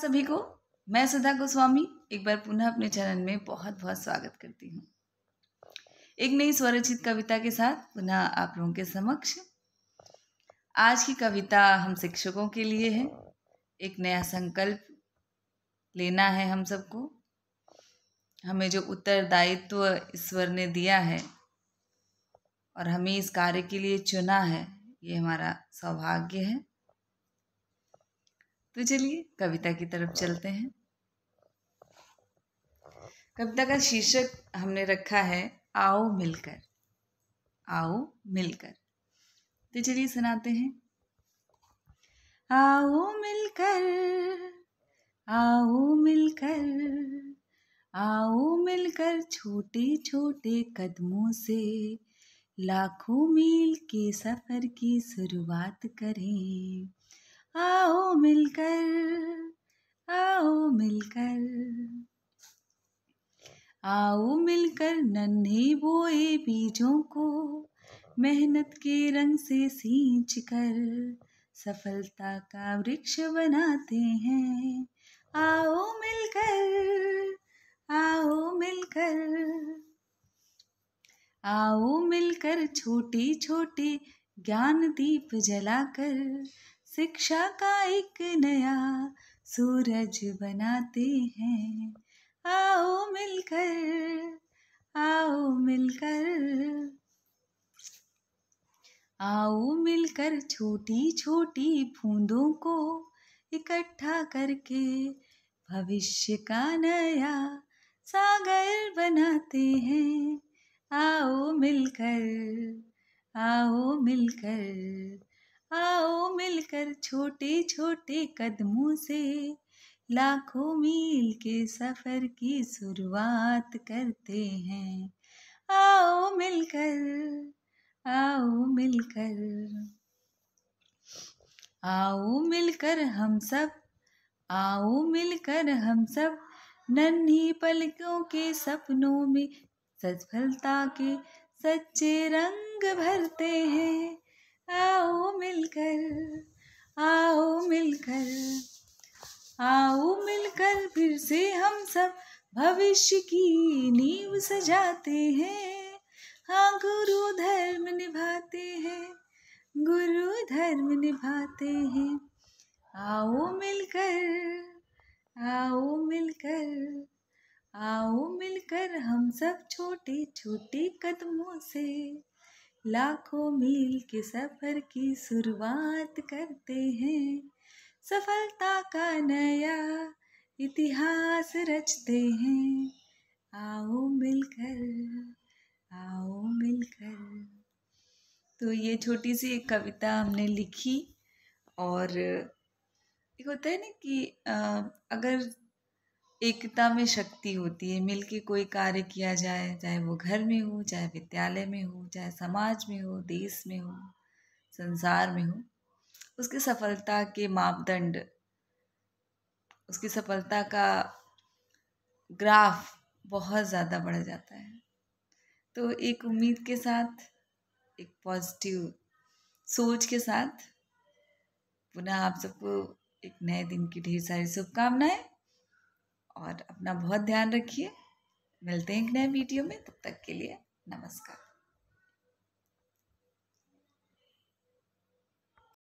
सभी को मैं सुधा गोस्वामी एक बार पुनः अपने चैनल में बहुत बहुत स्वागत करती हूँ एक नई स्वरचित कविता के साथ पुनः आप लोगों के समक्ष आज की कविता हम शिक्षकों के लिए है एक नया संकल्प लेना है हम सबको हमें जो उत्तरदायित्व ईश्वर ने दिया है और हमें इस कार्य के लिए चुना है ये हमारा सौभाग्य है तो चलिए कविता की तरफ हाँ। चलते हैं कविता का शीर्षक हमने रखा है आओ मिलकर आओ मिलकर तो चलिए सुनाते हैं आओ मिलकर आओ मिलकर आओ मिलकर छोटे छोटे कदमों से लाखों मील के सफ़र की शुरुआत करें आओ मिलकर आओ मिलकर आओ मिलकर नन्हे बोए बीजों को मेहनत के रंग से सींच कर सफलता का वृक्ष बनाते हैं आओ मिलकर आओ मिलकर आओ मिलकर छोटे छोटे ज्ञान दीप जलाकर शिक्षा का एक नया सूरज बनाते हैं आओ मिलकर आओ मिलकर आओ मिलकर छोटी छोटी बूंदों को इकट्ठा करके भविष्य का नया सागर बनाते हैं आओ मिलकर आओ मिलकर आओ मिलकर छोटे छोटे कदमों से लाखों मील के सफर की शुरुआत करते हैं आओ मिलकर आओ मिलकर आओ मिलकर हम सब आओ मिलकर हम सब नन्ही पलकों के सपनों में सफलता के सच्चे रंग भरते हैं आओ मिलकर आओ मिलकर आओ मिलकर फिर से हम सब भविष्य की नींव सजाते हैं हाँ गुरु धर्म निभाते हैं गुरु धर्म निभाते हैं आओ मिलकर आओ मिलकर आओ मिलकर हम सब छोटे छोटे कदमों से लाखों मील के सफर की शुरुआत करते हैं सफलता का नया इतिहास रचते हैं आओ मिलकर आओ मिलकर तो ये छोटी सी एक कविता हमने लिखी और एक होता है ना कि अगर एकता में शक्ति होती है मिलके कोई कार्य किया जाए चाहे वो घर में हो चाहे विद्यालय में हो चाहे समाज में हो देश में हो संसार में हो उसकी सफलता के मापदंड उसकी सफलता का ग्राफ बहुत ज़्यादा बढ़ जाता है तो एक उम्मीद के साथ एक पॉजिटिव सोच के साथ पुनः आप सबको एक नए दिन की ढेर सारी शुभकामनाएं और अपना बहुत ध्यान रखिए मिलते हैं एक नए वीडियो में तब तक के लिए नमस्कार